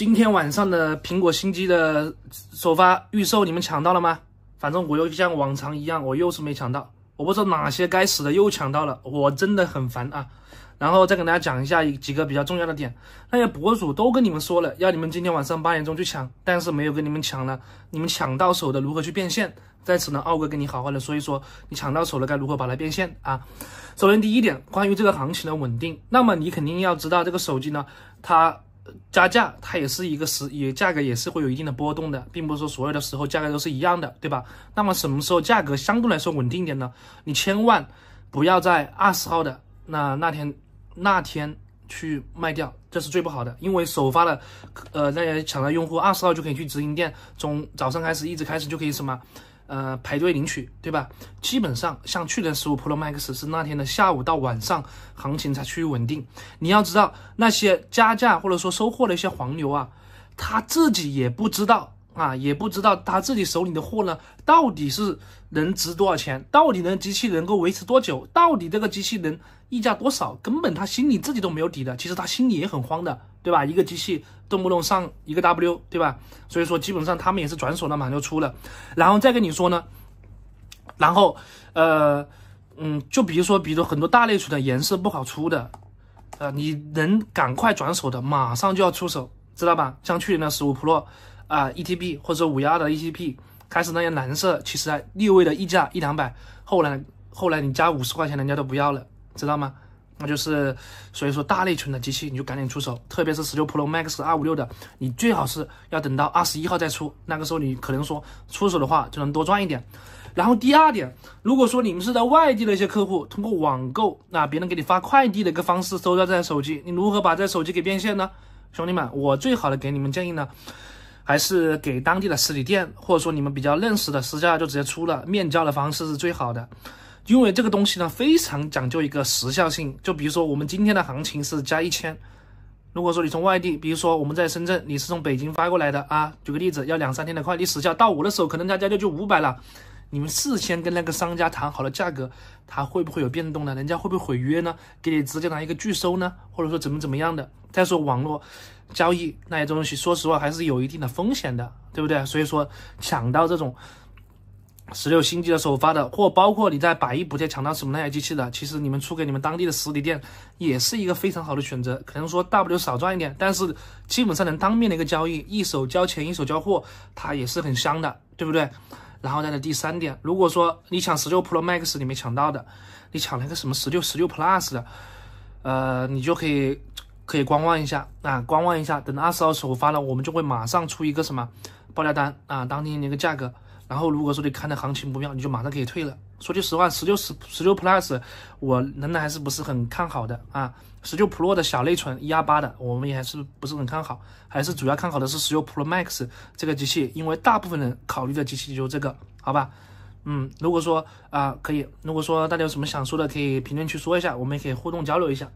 今天晚上的苹果新机的首发预售，你们抢到了吗？反正我又像往常一样，我又是没抢到。我不知道哪些该死的又抢到了，我真的很烦啊！然后再跟大家讲一下几个比较重要的点。那些博主都跟你们说了，要你们今天晚上八点钟去抢，但是没有跟你们抢了。你们抢到手的如何去变现？在此呢，奥哥跟你好好的说一说，你抢到手了该如何把它变现啊？首先第一点，关于这个行情的稳定，那么你肯定要知道这个手机呢，它。加价，它也是一个时也价格也是会有一定的波动的，并不是说所有的时候价格都是一样的，对吧？那么什么时候价格相对来说稳定一点呢？你千万不要在二十号的那那天那天去卖掉，这是最不好的，因为首发的，呃，大家抢到用户二十号就可以去直营店，从早上开始一直开始就可以什么。呃，排队领取，对吧？基本上像去年十五 Pro Max 是那天的下午到晚上，行情才趋于稳定。你要知道，那些加价或者说收货的一些黄牛啊，他自己也不知道啊，也不知道他自己手里的货呢到底是能值多少钱，到底能机器能够维持多久，到底这个机器能溢价多少，根本他心里自己都没有底的。其实他心里也很慌的。对吧？一个机器动不动上一个 W，对吧？所以说基本上他们也是转手了，马上就出了。然后再跟你说呢，然后呃，嗯，就比如说，比如很多大内存的颜色不好出的，呃，你能赶快转手的，马上就要出手，知道吧？像去年的十五 Pro 啊，ETP 或者五幺二的 ETP，开始那些蓝色其实啊，略微的溢价一两百，后来后来你加五十块钱，人家都不要了，知道吗？那就是，所以说大内存的机器你就赶紧出手，特别是十六 Pro Max 二五六的，你最好是要等到二十一号再出，那个时候你可能说出手的话就能多赚一点。然后第二点，如果说你们是在外地的一些客户，通过网购，那别人给你发快递的一个方式收到这台手机，你如何把这手机给变现呢？兄弟们，我最好的给你们建议呢，还是给当地的实体店，或者说你们比较认识的私家就直接出了面交的方式是最好的。因为这个东西呢，非常讲究一个时效性。就比如说，我们今天的行情是加一千，如果说你从外地，比如说我们在深圳，你是从北京发过来的啊，举个例子，要两三天的快递时效到我的时候可能大家就就五百了。你们事先跟那个商家谈好了价格，他会不会有变动呢？人家会不会毁约呢？给你直接拿一个拒收呢？或者说怎么怎么样的？再说网络交易那些东西，说实话还是有一定的风险的，对不对？所以说抢到这种。十六新机的首发的，或包括你在百亿补贴抢到什么那台机器的，其实你们出给你们当地的实体店也是一个非常好的选择。可能说 W 少赚一点，但是基本上能当面的一个交易，一手交钱一手交货，它也是很香的，对不对？然后再来第三点，如果说你抢十六 Pro Max 你没抢到的，你抢了一个什么十六十六 Plus 的，呃，你就可以可以观望一下啊，观望一下，等二十号首发了，我们就会马上出一个什么报价单啊，当天的一个价格。然后如果说你看的行情不妙，你就马上可以退了。说句实话，十六十十六 Plus，我仍然还是不是很看好的啊。十六 Pro 的小内存一二八的，我们也还是不是很看好，还是主要看好的是十六 Pro Max 这个机器，因为大部分人考虑的机器就这个，好吧？嗯，如果说啊可以，如果说大家有什么想说的，可以评论区说一下，我们也可以互动交流一下。